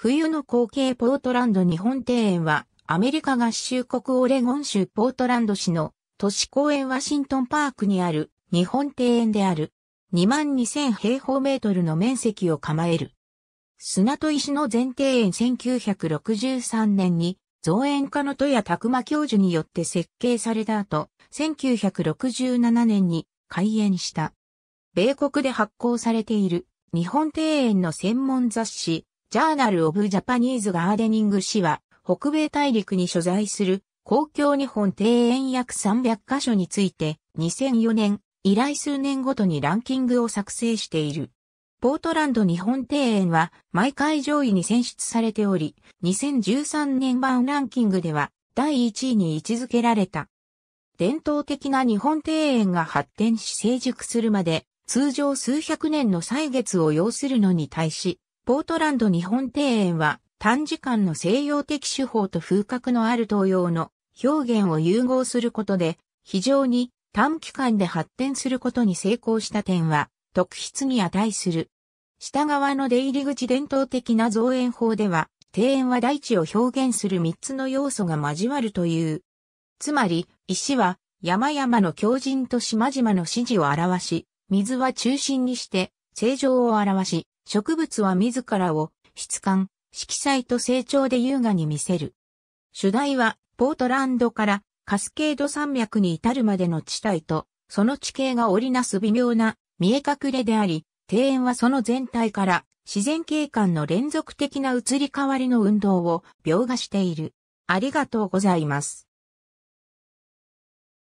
冬の光景ポートランド日本庭園は、アメリカ合衆国オレゴン州ポートランド市の都市公園ワシントンパークにある日本庭園である。22,000平方メートルの面積を構える。砂と石の全庭園1963年に造園家の戸谷拓馬教授によって設計された後、1967年に開園した。米国で発行されている日本庭園の専門雑誌、ジャーナル・オブ・ジャパニーズ・ガーデニング誌は、北米大陸に所在する公共日本庭園約300カ所について、2004年、以来数年ごとにランキングを作成している。ポートランド日本庭園は毎回上位に選出されており、2013年版ランキングでは第1位に位置づけられた。伝統的な日本庭園が発展し成熟するまで、通常数百年の歳月を要するのに対し、ポートランド日本庭園は短時間の西洋的手法と風格のある東洋の表現を融合することで非常に短期間で発展することに成功した点は特筆に値する。下側の出入り口伝統的な造園法では庭園は大地を表現する3つの要素が交わるという。つまり石は山々の強靭と島々の指示を表し、水は中心にして、正常を表し、植物は自らを質感、色彩と成長で優雅に見せる。主題はポートランドからカスケード山脈に至るまでの地帯と、その地形が織りなす微妙な見え隠れであり、庭園はその全体から自然景観の連続的な移り変わりの運動を描画している。ありがとうございます。